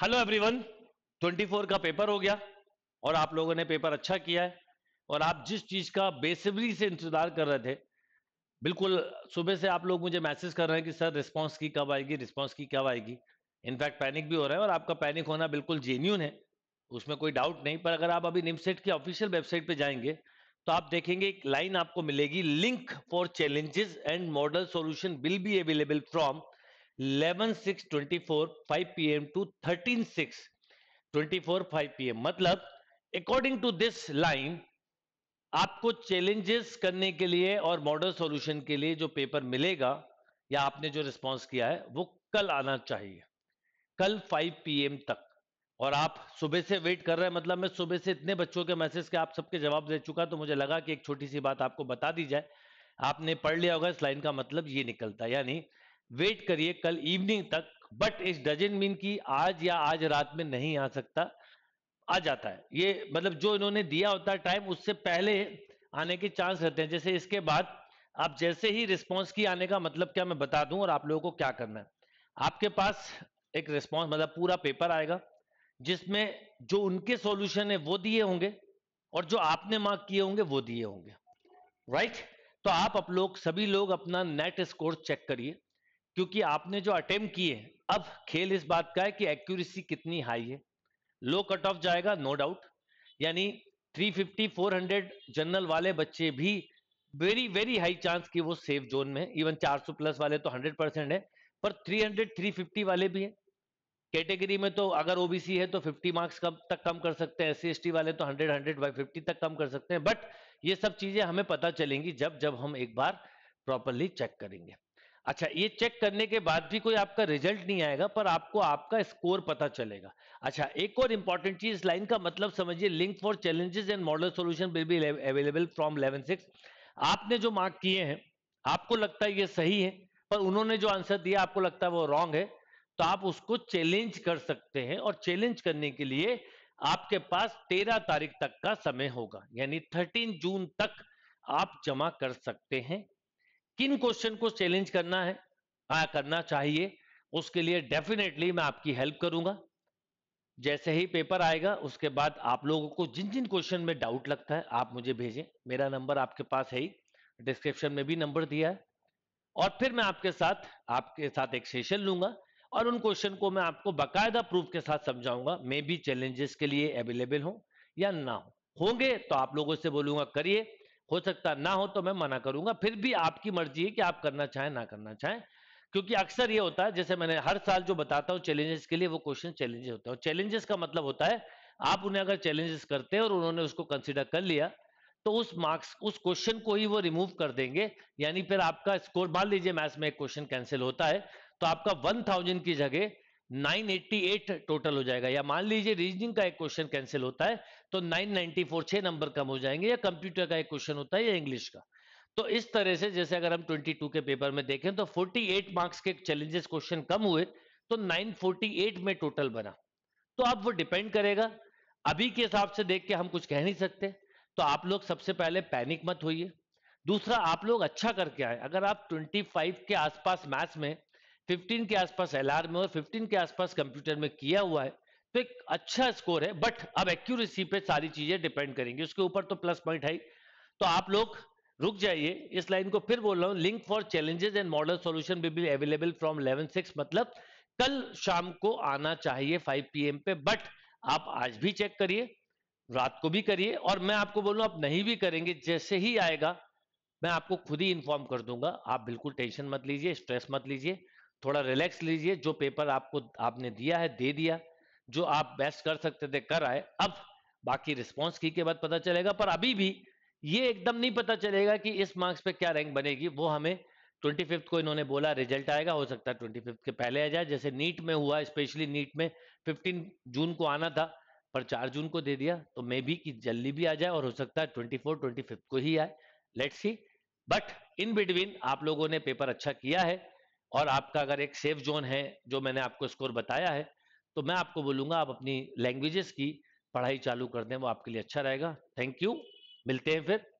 Hello everyone 24 का paper हो गया और आप लोगों ने पेपर अच्छा किया है और आप जिस चीज का बेसब्री से इंतजार कर रहे थे बिल्कुल सुबह से आप लोग मुझे मैसेज कर रहे हैं कि सर रिस्पांस की कब आएगी रिस्पांस की कब आएगी इनफैक्ट पैनिक भी हो रहा है और आपका पैनिक होना बिल्कुल जेन्यून है उसमें कोई डाउट नहीं पर अगर आप अभी निमसेट की ऑफिशियल वेबसाइट पर जाएंगे तो आप देखेंगे एक लाइन आपको मिलेगी link for challenges and model solution will be available from 11 six twenty four five P M to thirteen six twenty four five P M मतलब अकॉर्डिंग टू दिस लाइन आपको चैलेंजेस करने के लिए और मॉडल सॉल्यूशन के लिए जो paper मिलेगा या आपने जो रिस्पॉन्स किया है वो कल आना चाहिए कल 5 पीएम तक और आप सुबह से वेट कर रहे हैं मतलब मैं सुबह से इतने बच्चों के मैसेज के आप सबके जवाब दे चुका तो मुझे लगा कि एक छोटी सी बात आपको बता दी जाए आपने पढ़ लिया होगा इस लाइन का मतलब ये निकलता है यानी वेट करिए कल इवनिंग तक बट इट डजेंट मीन कि आज या आज रात में नहीं आ सकता आ जाता है ये मतलब जो इन्होंने दिया होता है टाइम उससे पहले आने के चांस रहते हैं जैसे इसके बाद आप जैसे ही रिस्पॉन्स की आने का मतलब क्या मैं बता दूं और आप लोगों को क्या करना है आपके पास एक रिस्पॉन्स मतलब पूरा पेपर आएगा जिसमें जो उनके सॉल्यूशन है वो दिए होंगे और जो आपने मार्क किए होंगे वो दिए होंगे राइट right? तो आप आप लोग सभी लोग अपना नेट स्कोर चेक करिए क्योंकि आपने जो अटेम्प किए अब खेल इस बात का है कि एक्यूरेसी कितनी हाई है लो कट ऑफ जाएगा नो डाउट यानी 350 400 जनरल वाले बच्चे भी वेरी वेरी हाई चांस कि वो सेफ जोन में इवन 400 प्लस वाले तो 100 परसेंट है पर 300 350 वाले भी है कैटेगरी में तो अगर ओबीसी है तो 50 मार्क्स कम तक कम कर सकते हैं एस सी वाले तो 100 100 बाई फिफ्टी तक कम कर सकते हैं बट ये सब चीजें हमें पता चलेंगी जब जब हम एक बार प्रॉपरली चेक करेंगे अच्छा ये चेक करने के बाद भी कोई आपका रिजल्ट नहीं आएगा पर आपको आपका स्कोर पता चलेगा अच्छा एक और इंपॉर्टेंट चीज लाइन का मतलब समझिए link for challenges and model solution will be available from eleven six आपने जो मार्क किए हैं आपको लगता है ये सही है पर उन्होंने जो आंसर दिया आपको लगता है वो रॉन्ग है तो आप उसको चैलेंज कर सकते हैं और चैलेंज करने के लिए आपके पास तेरह तारीख तक का समय होगा यानी थर्टीन जून तक आप जमा कर सकते हैं किन क्वेश्चन को चैलेंज करना है आ, हाँ, करना चाहिए उसके लिए डेफिनेटली मैं आपकी हेल्प करूंगा जैसे ही पेपर आएगा उसके बाद आप लोगों को जिन जिन क्वेश्चन में डाउट लगता है आप मुझे भेजें मेरा नंबर आपके पास है ही डिस्क्रिप्शन में भी नंबर दिया है और फिर मैं आपके साथ आपके साथ एक सेशन लूंगा और उन क्वेश्चन को मैं आपको बाकायदा प्रूफ के साथ समझाऊंगा मे बी चैलेंजेस के लिए अवेलेबल हो या ना हो होंगे तो आप लोगों से बोलूंगा करिए हो सकता ना हो तो मैं मना करूंगा फिर भी आपकी मर्जी है कि आप करना चाहें ना करना चाहें क्योंकि अक्सर ये होता है जैसे मैंने हर साल जो बताता हूँ चैलेंजेस के लिए वो क्वेश्चन चैलेंजेस होता है और चैलेंजेस का मतलब होता है आप उन्हें अगर चैलेंजेस करते हैं और उन्होंने उसको कंसिडर कर लिया तो उस मार्क्स उस क्वेश्चन को ही वो रिमूव कर देंगे यानी फिर आपका स्कोर मान लीजिए मैथ्स में एक क्वेश्चन कैंसिल होता है तो आपका वन थाउजेंड की जगह 988 टोटल हो जाएगा या मान लीजिए रीजनिंग का एक क्वेश्चन कैंसिल होता है तो 994 नाइनटी छह नंबर कम हो जाएंगे या कंप्यूटर का एक क्वेश्चन होता है या इंग्लिश का तो इस तरह से जैसे अगर हम 22 के पेपर में देखें तो 48 मार्क्स के चैलेंजेस क्वेश्चन कम हुए तो 948 में टोटल बना तो अब वो डिपेंड करेगा अभी के हिसाब से देख के हम कुछ कह नहीं सकते तो आप लोग सबसे पहले पैनिक मत होइए दूसरा आप लोग अच्छा करके आए अगर आप 25 के आसपास मैथ्स में 15 के आसपास एल में और 15 के आसपास कंप्यूटर में किया हुआ है तो एक अच्छा स्कोर है बट अब एक्यूरेसी पे सारी चीजें डिपेंड करेंगी उसके ऊपर तो प्लस पॉइंट है तो आप लोग रुक जाइए इस लाइन को फिर बोल रहा हूँ link for challenges and model solution will be available from six मतलब कल शाम को आना चाहिए फाइव पी पे बट आप आज भी चेक करिए रात को भी करिए और मैं आपको बोलूं आप नहीं भी करेंगे जैसे ही आएगा मैं आपको खुद ही इन्फॉर्म कर दूंगा आप बिल्कुल टेंशन मत लीजिए स्ट्रेस मत लीजिए थोड़ा रिलैक्स लीजिए जो पेपर आपको आपने दिया है दे दिया जो आप बेस्ट कर सकते थे कर आए अब बाकी रिस्पॉन्स की के बाद पता चलेगा पर अभी भी ये एकदम नहीं पता चलेगा कि इस मार्क्स पे क्या रैंक बनेगी वो हमें ट्वेंटी फिफ्थ को इन्होंने बोला रिजल्ट आएगा हो सकता है ट्वेंटी फिफ्थ के पहले आ जाए जैसे नीट में हुआ स्पेशली नीट में फिफ्टीन जून को आना था पर चार जून को दे दिया तो मे बी कि जल्दी भी आ जाए और हो सकता है ट्वेंटी फोर ट्वेंटी फिफ्थ को ही आए let's see but in between आप लोगों ने पेपर अच्छा किया है और आपका अगर एक सेफ जोन है जो मैंने आपको स्कोर बताया है तो मैं आपको बोलूँगा आप अपनी लैंग्वेजेस की पढ़ाई चालू कर दें वो आपके लिए अच्छा रहेगा थैंक यू मिलते हैं फिर